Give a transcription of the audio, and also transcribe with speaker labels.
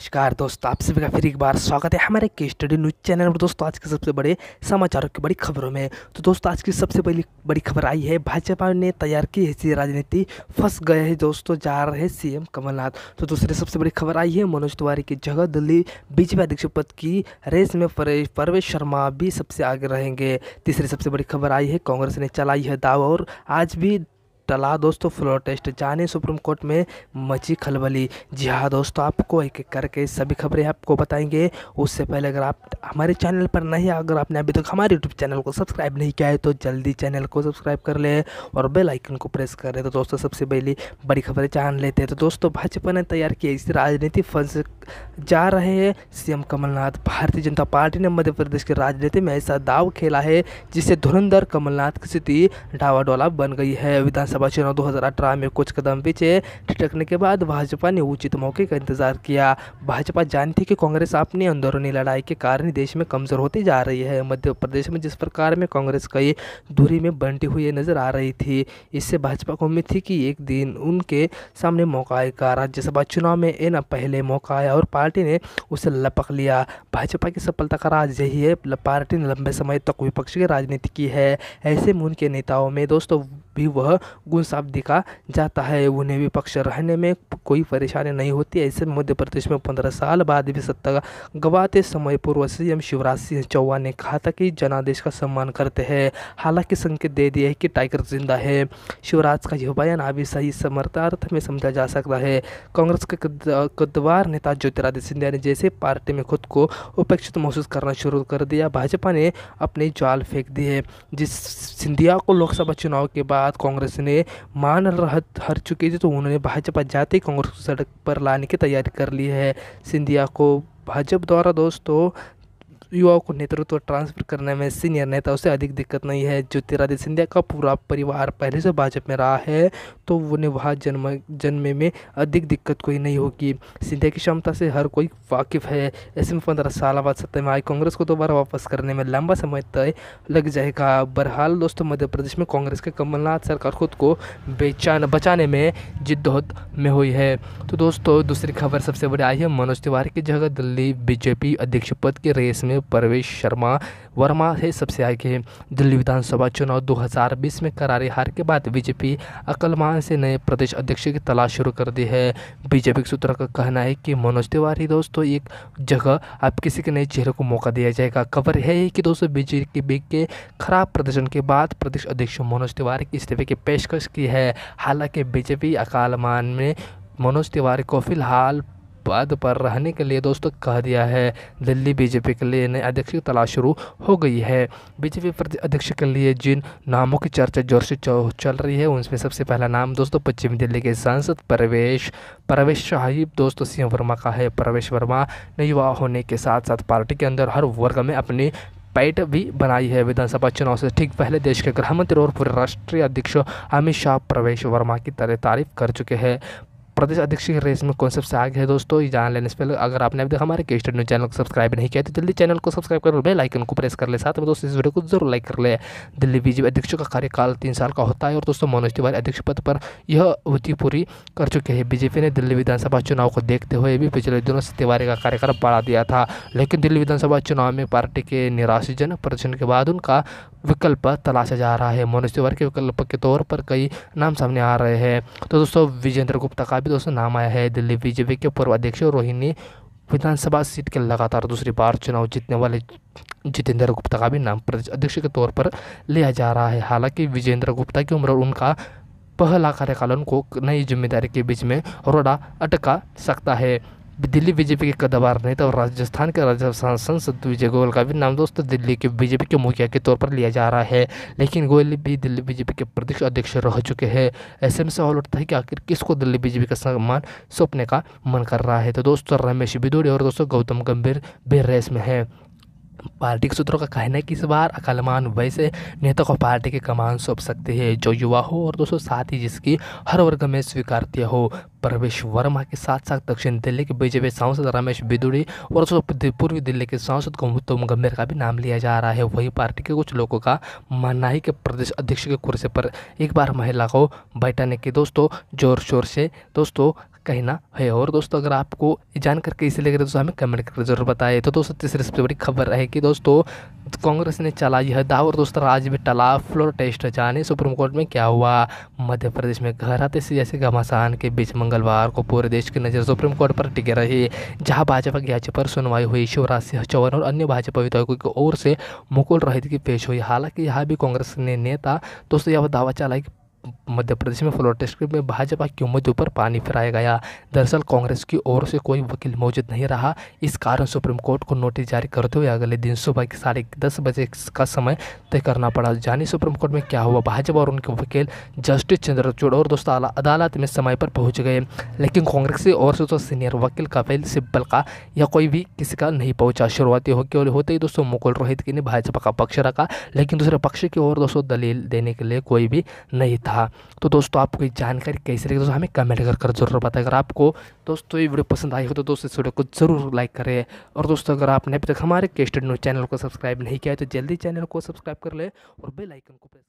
Speaker 1: नमस्कार दोस्तों आप सभी का फिर एक बार स्वागत है हमारे के स्टडी न्यूज़ चैनल पर दोस्तों आज के सबसे बड़े समाचारों की बड़ी खबरों में तो दोस्तों आज की सबसे पहली बड़ी खबर आई है भाजपा ने तैयार की है राजनीति फंस गए हैं दोस्तों जा रहे हैं सीएम कमलनाथ तो दूसरी सबसे बड़ी खबर आई है मनोज तिवारी की जगह दिल्ली बीजेपी अध्यक्ष पद की रेस में परवेश शर्मा भी सबसे आगे रहेंगे तीसरी सबसे बड़ी खबर आई है कांग्रेस ने चलाई है दाव और आज भी टला दोस्तों फ्लोर टेस्ट जाने सुप्रीम कोर्ट में मची खलबली जी हाँ दोस्तों आपको एक एक करके सभी खबरें आपको बताएंगे उससे पहले अगर आप हमारे चैनल पर नहीं अगर आपने अभी तक हमारे यूट्यूब चैनल को सब्सक्राइब नहीं किया है तो जल्दी चैनल को सब्सक्राइब कर ले और बेल आइकन को प्रेस कर ले तो दोस्तों सबसे पहली बड़ी खबरें जान लेते हैं तो दोस्तों भाजपा ने तैयार किया इस राजनीति फंस जा रहे हैं सीएम कमलनाथ भारतीय जनता पार्टी ने मध्य प्रदेश की राजनीति में ऐसा दाव खेला है जिससे धुरंधर कमलनाथ की स्थिति डावाडोला बन गई है विधानसभा विधानसभा चुनाव 2018 में कुछ कदम पीछे ठिटकने के बाद भाजपा ने उचित मौके का इंतजार किया भाजपा जानती कि कांग्रेस अपनी अंदरूनी लड़ाई के कारण देश में कमजोर होती जा रही है मध्य प्रदेश में जिस प्रकार में कांग्रेस कई दूरी में बंटी हुई नजर आ रही थी इससे भाजपा को उम्मीद थी कि एक दिन उनके सामने मौका आएगा राज्यसभा चुनाव में एन पहले मौका आया और पार्टी ने उसे लपक लिया भाजपा की सफलता का राज यही है पार्टी ने लंबे समय तक विपक्ष की राजनीति की है ऐसे में उनके नेताओं में दोस्तों भी वह गुण साफ दिखा जाता है उन्हें विपक्ष रहने में कोई परेशानी नहीं होती ऐसे मध्य प्रदेश में पंद्रह साल बाद भी सत्ता गंवाते समय पूर्व सीएम शिवराज सिंह चौहान ने कहा था कि जनादेश का सम्मान करते हैं हालांकि संकेत दे दिया है कि टाइगर जिंदा है शिवराज का यह बयान अभी सही समर्थार्थ में समझा जा सकता है कांग्रेस के कदवार नेता ज्योतिरादित्य सिंधिया ने जैसे पार्टी में खुद को उपेक्षित महसूस करना शुरू कर दिया भाजपा ने अपनी जाल फेंक दी है जिस सिंधिया को लोकसभा चुनाव के बाद बाद कांग्रेस ने मान हर चुकी थी तो उन्होंने भाजपा जाते कांग्रेस को सड़क पर लाने की तैयारी कर ली है सिंधिया को भाजपा द्वारा दोस्तों युवाओं को नेतृत्व ट्रांसफर करने में सीनियर नेताओं से अधिक दिक्कत नहीं है ज्योतिरादित्य सिंधिया का पूरा परिवार पहले से भाजपा में रहा है तो उन्हें वहाँ जन्म जन्मे में अधिक दिक्कत कोई नहीं होगी सिंधिया की क्षमता से हर कोई वाकिफ है ऐसे में पंद्रह साल बाद सत्ता में आई कांग्रेस को दोबारा वापस करने में लंबा समय तय लग जाएगा बहरहाल दोस्तों मध्य प्रदेश में कांग्रेस के कमलनाथ सरकार खुद को बेचान बचाने में जिद्दोहद में हुई है तो दोस्तों दूसरी खबर सबसे बड़ी आई है मनोज तिवारी की जगह दिल्ली बीजेपी अध्यक्ष पद की रेस में परवेश शर्मा वर्मा है सबसे आगे दिल्ली विधानसभा चुनाव 2020 में करारी हार के बाद बीजेपी अकलमान से नए प्रदेश अध्यक्ष की तलाश शुरू कर दी है बीजेपी के सूत्रों का कहना है कि मनोज तिवारी दोस्तों एक जगह आप किसी के नए चेहरे को मौका दिया जाएगा खबर है कि दोस्तों बीजेपी के खराब प्रदर्शन के बाद प्रदेश अध्यक्ष मनोज तिवारी की इस्तीफे की पेशकश की है हालांकि बीजेपी अकालमान में मनोज तिवारी को फिलहाल पद पर रहने के लिए दोस्तों कह दिया है दिल्ली बीजेपी के लिए नए अध्यक्ष की तलाश शुरू हो गई है बीजेपी प्रति अध्यक्ष के लिए जिन नामों की चर्चा जोर से चल रही है उनमें सबसे पहला नाम दोस्तों पश्चिमी दिल्ली के सांसद परवेश परवेश शाहिब दोस्तों सीएम वर्मा का है परवेश वर्मा ने युवा होने के साथ साथ पार्टी के अंदर हर वर्ग में अपनी पैट भी बनाई है विधानसभा चुनाव से ठीक पहले देश के गृह मंत्री और पूरे राष्ट्रीय अध्यक्ष अमित शाह प्रवेश वर्मा की तरह तारीफ कर चुके हैं प्रदेश अध्यक्ष की रेस में कौन सबसे आगे है दोस्तों ये जान लेने से पहले अगर आपने अभी हमारे के न्यूज चैनल को सब्सक्राइब नहीं किया तो जल्दी चैनल को सब्सक्राइब कर बेल आइकन को प्रेस कर ले साथ में दोस्तों इस वीडियो को जरूर लाइक कर ले दिल्ली बीजेपी अध्यक्ष का कार्यकाल तीन साल का होता है और दोस्तों मनोज तिवारी अध्यक्ष पद पर यह अवधि पूरी कर चुके हैं बीजेपी ने दिल्ली विधानसभा चुनाव को देखते हुए भी पिछले दिनों से तिवारी का कार्यकाल बढ़ा दिया था लेकिन दिल्ली विधानसभा चुनाव में पार्टी के निराशाजनक प्रदर्शन के बाद उनका विकल्प तलाशा जा रहा है मनोज तिवारी के विकल्प के तौर पर कई नाम सामने आ रहे हैं तो दोस्तों विजेंद्र गुप्ता का भी दोस्तों नाम आया है दिल्ली बीजेपी के पूर्व अध्यक्ष रोहिणी विधानसभा सीट के लगातार दूसरी बार चुनाव जीतने वाले जितेंद्र गुप्ता का भी नाम प्रदेश अध्यक्ष के तौर पर लिया जा रहा है हालांकि विजेंद्र गुप्ता की उम्र उनका पहला कार्यकाल उनको नई जिम्मेदारी के बीच में रोड़ा अटका सकता है दिल्ली बीजेपी के कदवार नहीं था और राजस्थान के राजस्थान सांसद विजय गोयल का भी नाम दोस्तों दिल्ली के बीजेपी के मुखिया के तौर पर लिया जा रहा है लेकिन गोयल भी दिल्ली बीजेपी के प्रदेश अध्यक्ष रह चुके हैं ऐसे में सवाल उठता है कि आखिर किसको दिल्ली बीजेपी का सम्मान सौंपने का मन कर रहा है तो दोस्तों रमेश बिदोड़ी और दोस्तों गौतम गंभीर भी रेस में है पार्टी के सूत्रों का कहना है कि इस बार अकलमान वैसे नेता को पार्टी के कमान सौंप सकते हैं जो युवा हो और दोस्तों साथ ही जिसकी हर वर्ग में स्वीकारती हो प्रवेश वर्मा के साथ साथ दक्षिण दिल्ली के बीजेपी सांसद रमेश बिदुड़ी और पूर्वी दिल्ली के सांसद गौतम गंभीर का भी नाम लिया जा रहा है वही पार्टी के कुछ लोगों का मानना है कि प्रदेश अध्यक्ष के कुर्सी पर एक बार महिला को बैठाने के दोस्तों जोर शोर से दोस्तों कहना है और दोस्तों अगर आपको जानकर के इसे लेकर दोस्तों हमें कमेंट कर जरूर बताए तो दोस्तों तीसरी सबसे बड़ी खबर है कि दोस्तों कांग्रेस ने चला यह दाव और दोस्तों आज भी टला फ्लोर टेस्ट जाने सुप्रीम कोर्ट में क्या हुआ मध्य प्रदेश में घर आते से जैसे घमासान के बीच मंगलवार को पूरे देश की नज़र सुप्रीम कोर्ट पर टिके रही जहां भाजपा की याचिका पर सुनवाई हुई शिवराज सिंह चौहान और अन्य भाजपा विधायकों की ओर से मुकुल रोहित की पेश हुई हालांकि यहाँ भी कांग्रेस ने नेता दोस्तों यह दावा चला कि मध्य प्रदेश में फ्लोर टेस्ट में भाजपा की उम्मीद ऊपर पानी फिराया गया दरअसल कांग्रेस की ओर से कोई वकील मौजूद नहीं रहा इस कारण सुप्रीम कोर्ट को नोटिस जारी करते हुए अगले दिन सुबह के साढ़े दस बजे का समय तय करना पड़ा जानी सुप्रीम कोर्ट में क्या हुआ भाजपा और उनके वकील जस्टिस चंद्रचूड़ और दोस्तों अदालत में समय पर पहुंच गए लेकिन कांग्रेस की ओर से तो सीनियर वकील कपिल सिब्बल का या कोई भी किसी का नहीं पहुंचा शुरुआती होकर होते ही दोस्तों मुकुल रोहित ने भाजपा का पक्ष रखा लेकिन दूसरे पक्ष की ओर दोस्तों दलील देने के लिए कोई भी नहीं था रहा तो दोस्तों आपको ये जानकारी कैसी लगी दोस्तों हमें कमेंट कर कर जरूर बताएं अगर आपको दोस्तों ये वीडियो पसंद आई हो तो दोस्तों इस वीडियो को जरूर लाइक करें और दोस्तों अगर आपने अभी तक हमारे केस्टेड न्यूज़ चैनल को सब्सक्राइब नहीं किया है तो जल्दी चैनल को सब्सक्राइब कर ले और बेलाइकन को प्रेस